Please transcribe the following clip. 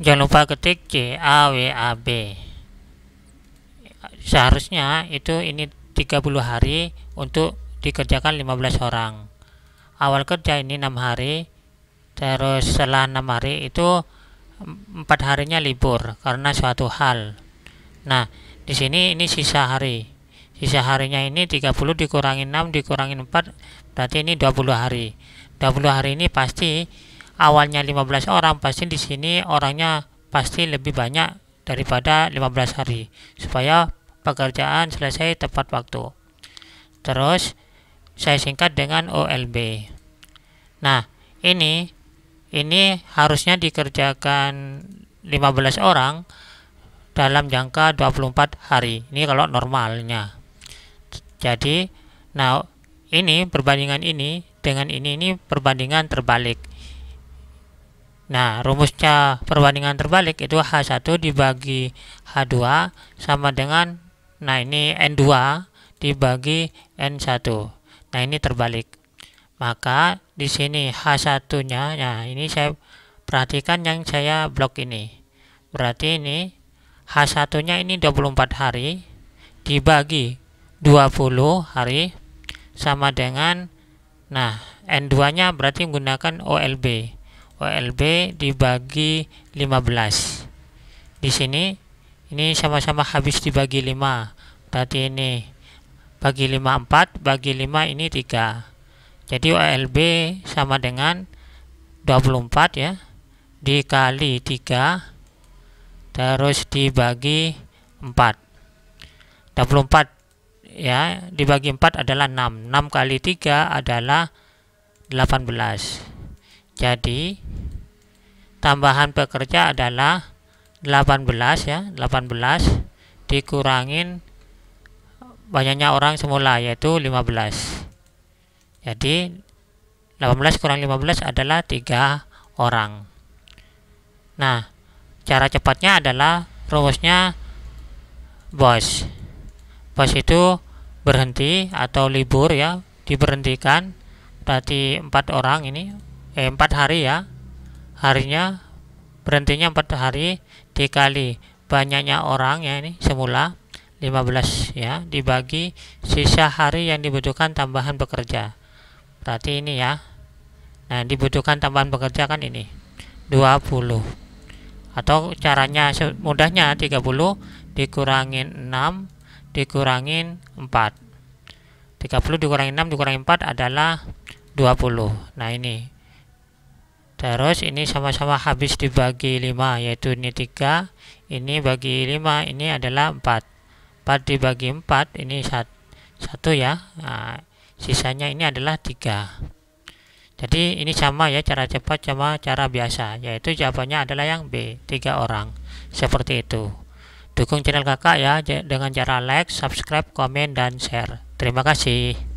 jangan lupa ketik C A W A B seharusnya itu ini 30 hari untuk dikerjakan 15 orang awal kerja ini enam hari terus setelah enam hari itu empat harinya libur karena suatu hal nah di sini ini sisa hari sisa harinya ini 30 dikurangi 6 dikurangi 4 berarti ini 20 hari 20 hari ini pasti awalnya 15 orang pasti di sini orangnya pasti lebih banyak daripada 15 hari supaya pekerjaan selesai tepat waktu. Terus saya singkat dengan OLB. Nah, ini ini harusnya dikerjakan 15 orang dalam jangka 24 hari. Ini kalau normalnya. Jadi, nah ini perbandingan ini dengan ini ini perbandingan terbalik Nah, rumusnya perbandingan terbalik itu H1 dibagi H2 sama dengan nah ini N2 dibagi N1. Nah, ini terbalik. Maka di sini H1-nya, nah ini saya perhatikan yang saya blok ini. Berarti ini H1-nya ini 24 hari dibagi 20 hari sama dengan nah N2-nya berarti menggunakan OLB. WLB dibagi 15 di sini ini sama-sama habis dibagi 5 berarti ini bagi 5 4 bagi 5 ini 3 jadi WLB sama dengan 24 ya dikali 3 terus dibagi 4 24 ya dibagi 4 adalah 6 6 kali 3 adalah 18 jadi tambahan pekerja adalah 18 ya 18 dikurangin banyaknya orang semula yaitu 15 jadi 18 kurang 15 adalah 3 orang nah cara cepatnya adalah rumusnya bos bos itu berhenti atau libur ya diberhentikan berarti 4 orang ini eh, 4 hari ya harinya berhentinya empat hari dikali banyaknya orang ya ini semula 15 ya dibagi sisa hari yang dibutuhkan tambahan pekerja berarti ini ya nah dibutuhkan tambahan pekerja kan ini 20 atau caranya mudahnya 30 dikurangin 6 dikurangin 4 30 dikurangin 6 dikurangin 4 adalah 20 nah ini Terus ini sama-sama habis dibagi 5 yaitu ini 3, ini bagi 5, ini adalah 4. 4 dibagi 4 ini 1, ya. Nah, sisanya ini adalah 3. Jadi ini sama ya cara cepat sama cara biasa yaitu jawabannya adalah yang B, 3 orang. Seperti itu. Dukung channel kakak ya dengan cara like, subscribe, komen, dan share. Terima kasih.